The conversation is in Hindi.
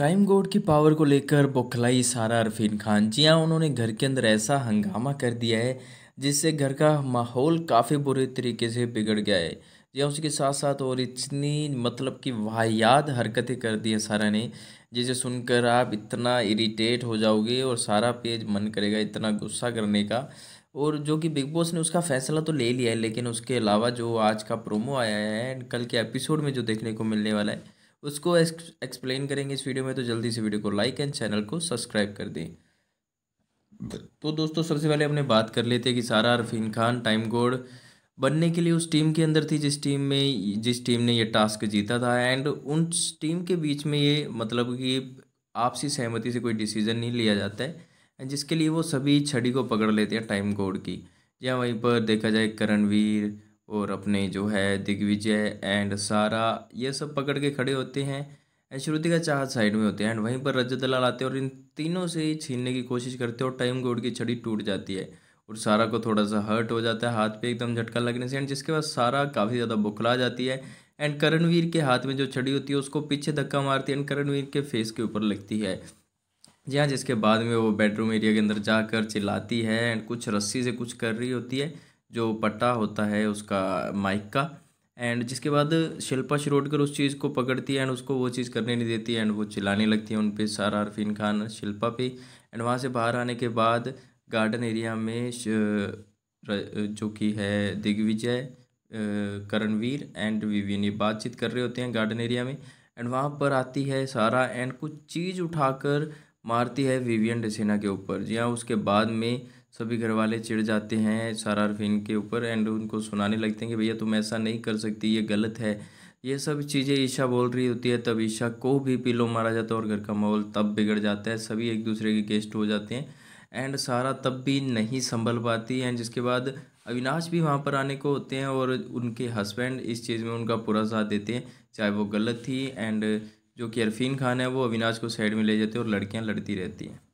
टाइम गोड की पावर को लेकर बौखलाई सारा अरफीन खान जी हाँ उन्होंने घर के अंदर ऐसा हंगामा कर दिया है जिससे घर का माहौल काफ़ी बुरे तरीके से बिगड़ गया है जी हाँ, उसके साथ साथ और इतनी मतलब कि वाहियात हरकतें कर दी है सारा ने जिसे सुनकर आप इतना इरिटेट हो जाओगे और सारा पेज मन करेगा इतना गुस्सा करने का और जो कि बिग बॉस ने उसका फैसला तो ले लिया है लेकिन उसके अलावा जो आज का प्रोमो आया है कल के एपिसोड में जो देखने को मिलने वाला है उसको एक्सप्लेन करेंगे इस वीडियो में तो जल्दी से वीडियो को लाइक एंड चैनल को सब्सक्राइब कर दें तो दोस्तों सबसे पहले हमने बात कर लेते हैं कि सारा अरफीन खान टाइम गोड बनने के लिए उस टीम के अंदर थी जिस टीम में जिस टीम ने ये टास्क जीता था एंड उन टीम के बीच में ये मतलब कि आपसी सहमति से कोई डिसीजन नहीं लिया जाता है एंड जिसके लिए वो सभी छड़ी को पकड़ लेते हैं टाइम गोड की या वहीं पर देखा जाए करणवीर और अपने जो है दिग्विजय एंड सारा ये सब पकड़ के खड़े होते हैं एंड श्रुति का चाहत साइड में होते हैं एंड वहीं पर रजत दलाल आते हैं और इन तीनों से ही छीनने की कोशिश करते हैं और टाइम गोड की छड़ी टूट जाती है और सारा को थोड़ा सा हर्ट हो जाता है हाथ पे एकदम झटका लगने से एंड जिसके बाद सारा काफ़ी ज़्यादा बुखला जाती है एंड करणवीर के हाथ में जो छड़ी होती है उसको पीछे धक्का मारती है एंड करणवीर के फेस के ऊपर लगती है जी हाँ जिसके बाद में वो बेडरूम एरिया के अंदर जाकर चिल्लाती है एंड कुछ रस्सी से कुछ कर रही होती है जो पट्टा होता है उसका माइक का एंड जिसके बाद शिल्पा शिरोडकर उस चीज़ को पकड़ती है एंड उसको वो चीज़ करने नहीं देती एंड वो चिल्लाने लगती है उन पर सारा अरफिन खान शिल्पा पे एंड वहाँ से बाहर आने के बाद गार्डन एरिया में जो कि है दिग्विजय करणवीर एंड विवियन ये बातचीत कर रहे होते हैं गार्डन एरिया में एंड वहाँ पर आती है सारा एंड कुछ चीज़ उठाकर मारती है विवियन डसेना के ऊपर जी हाँ उसके बाद में सभी घर वाले चिड़ जाते हैं सारारफिन के ऊपर एंड उनको सुनाने लगते हैं कि भैया तुम ऐसा नहीं कर सकती ये गलत है ये सब चीज़ें ईशा बोल रही होती है तब ईशा को भी पिलो मारा जाता है और घर का माहौल तब बिगड़ जाता है सभी एक दूसरे के गेस्ट हो जाते हैं एंड सारा तब भी नहीं संभल पाती एंड जिसके बाद अविनाश भी वहाँ पर आने को होते हैं और उनके हस्बैंड इस चीज़ में उनका पूरा साथ देते हैं चाहे वो गलत थी एंड जो कि अरफीन खान है वो अविनाश को साइड में ले जाते हैं और लड़कियाँ लड़ती रहती हैं